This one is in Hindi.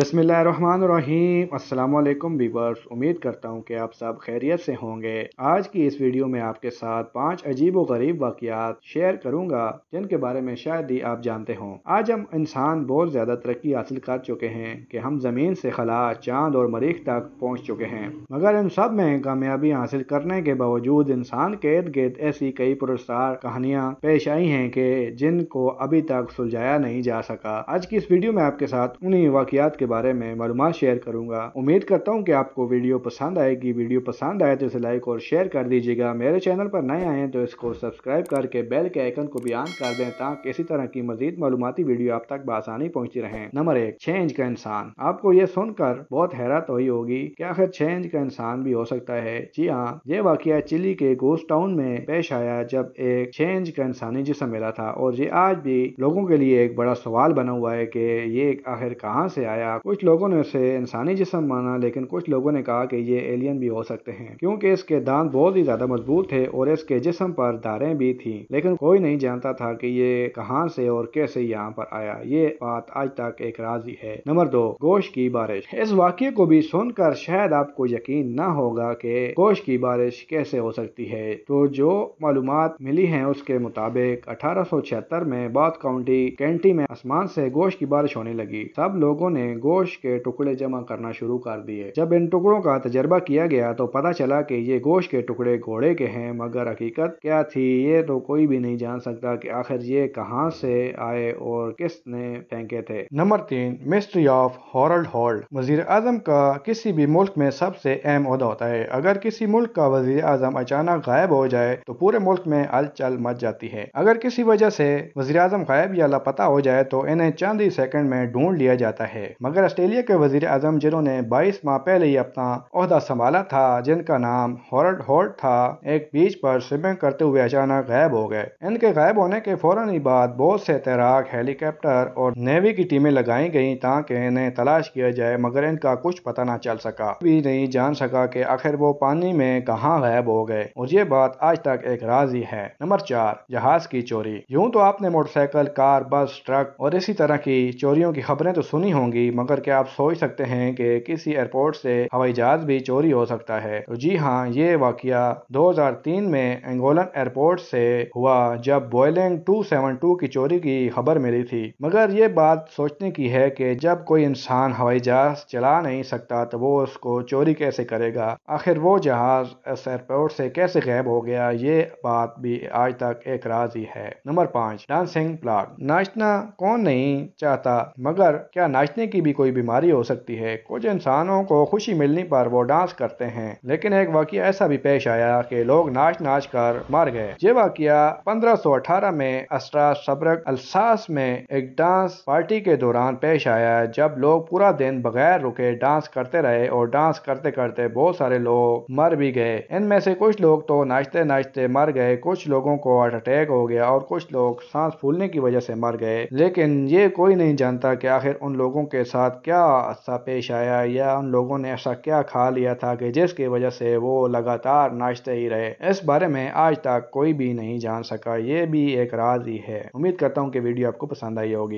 अस्सलाम वालेकुम बीबर्स उम्मीद करता हूँ कि आप सब खैरियत से होंगे आज की इस वीडियो में आपके साथ पांच अजीब व गरीब वाकियात शेयर करूंगा जिनके बारे में शायद ही आप जानते हों आज हम इंसान बहुत ज़्यादा तरक्की हासिल कर चुके हैं कि हम ज़मीन से खला चांद और मरीख तक पहुँच चुके हैं मगर इन सब में कामयाबी हासिल करने के बावजूद इंसान के इर्द गिर्द ऐसी कई पुरस्कार कहानियाँ पेश आई है की जिनको अभी तक सुलझाया नहीं जा सका आज की इस वीडियो में आपके साथ उन्हीं वाकियात के बारे में मालूम शेयर करूंगा उम्मीद करता हूँ कि आपको वीडियो पसंद आएगी वीडियो पसंद आए तो इसे लाइक और शेयर कर दीजिएगा मेरे चैनल पर नए आए तो इसको सब्सक्राइब करके बेल के आइकन को भी ऑन कर दें ताकि इसी तरह की मजीद मालूमती वीडियो आप तक बसानी पहुँची रहे नंबर एक छः इंच का इंसान आपको ये सुनकर बहुत हैरत तो हुई होगी की आखिर छह इंच का इंसान भी हो सकता है जी हाँ ये वाक्य चिली के गोस्ट टाउन में पेश आया जब एक छः इंच का इंसानी जिसम मिला था और ये आज भी लोगों के लिए एक बड़ा सवाल बना हुआ है कि ये आखिर कहाँ से आया कुछ लोगों ने उसे इंसानी जिसम माना लेकिन कुछ लोगों ने कहा कि ये एलियन भी हो सकते हैं क्योंकि इसके दांत बहुत ही ज्यादा मजबूत थे और इसके जिसम पर धारें भी थी लेकिन कोई नहीं जानता था कि ये कहाँ से और कैसे यहाँ पर आया ये बात आज तक एक राजी है नंबर दो गोश की बारिश इस वाक्य को भी सुनकर शायद आपको यकीन न होगा कि गोश की बारिश कैसे हो सकती है तो जो मालूम मिली है उसके मुताबिक अठारह में बाथ काउंटी कैंटी में आसमान से गोश की बारिश होने लगी सब लोगों ने गोश गोश्त के टुकड़े जमा करना शुरू कर दिए जब इन टुकड़ों का तजर्बा किया गया तो पता चला कि ये गोश्त के टुकड़े घोड़े के हैं मगर हकीकत क्या थी ये तो कोई भी नहीं जान सकता कि आखिर ये कहाँ से आए और किसने फेंके थे नंबर तीन मिस्ट्री ऑफ हॉरल्ड हॉल्ड वजीर अजम का किसी भी मुल्क में सबसे अहम अहदा होता है अगर किसी मुल्क का वजीर अजम अचानक गायब हो जाए तो पूरे मुल्क में हलचल मच जाती है अगर किसी वजह से वजीर अजम गायब या लापता हो जाए तो इन्हें चंद ही सेकंड में ढूंढ लिया जाता है मगर ऑस्ट्रेलिया के वजीर अजम जिन्होंने 22 माह पहले ही अपना अहदा संभाला था जिनका नाम हॉर्ड हॉर्ड था एक बीच पर स्विमिंग करते हुए अचानक गायब हो गए इनके गायब होने के फौरन ही बाद बहुत से तैराक हेलीकॉप्टर और नेवी की टीमें लगाई गई ताकि इन्हें तलाश किया जाए मगर इनका कुछ पता न चल सका भी नहीं जान सका की आखिर वो पानी में कहाँ गायब हो गए और ये बात आज तक एक राज ही है नंबर चार जहाज की चोरी यूँ तो आपने मोटरसाइकिल कार बस ट्रक और इसी तरह की चोरियों की खबरें तो सुनी होंगी मगर क्या आप सोच सकते हैं कि किसी एयरपोर्ट से हवाई जहाज भी चोरी हो सकता है तो जी हाँ ये हजार 2003 में एंगोलन एयरपोर्ट से हुआ जब बोइलिंग 272 की चोरी की खबर मिली थी मगर ये बात सोचने की है कि जब कोई इंसान हवाई जहाज चला नहीं सकता तो वो उसको चोरी कैसे करेगा आखिर वो जहाज इस एयरपोर्ट से कैसे गायब हो गया ये बात भी आज तक एक राज ही है नंबर पाँच डांसिंग प्लाट नाचना कौन नहीं चाहता मगर क्या नाचने की भी कोई बीमारी हो सकती है कुछ इंसानों को खुशी मिलने पर वो डांस करते हैं लेकिन एक वाक्य ऐसा भी पेश आया कि लोग नाच नाच कर मर गए ये वाक्य 1518 में अस्ट्रा सबरक अल्सास में एक डांस पार्टी के दौरान पेश आया जब लोग पूरा दिन बगैर रुके डांस करते रहे और डांस करते करते बहुत सारे लोग मर भी गए इनमें से कुछ लोग तो नाचते नाचते मर गए कुछ लोगों को हार्ट अटैक हो गया और कुछ लोग सांस फूलने की वजह से मर गए लेकिन ये कोई नहीं जानता कि आखिर उन लोगों के साथ साथ क्या हादसा अच्छा पेश आया या उन लोगों ने ऐसा क्या खा लिया था कि जिसकी वजह से वो लगातार नाचते ही रहे इस बारे में आज तक कोई भी नहीं जान सका ये भी एक राज ही है उम्मीद करता हूँ कि वीडियो आपको पसंद आई होगी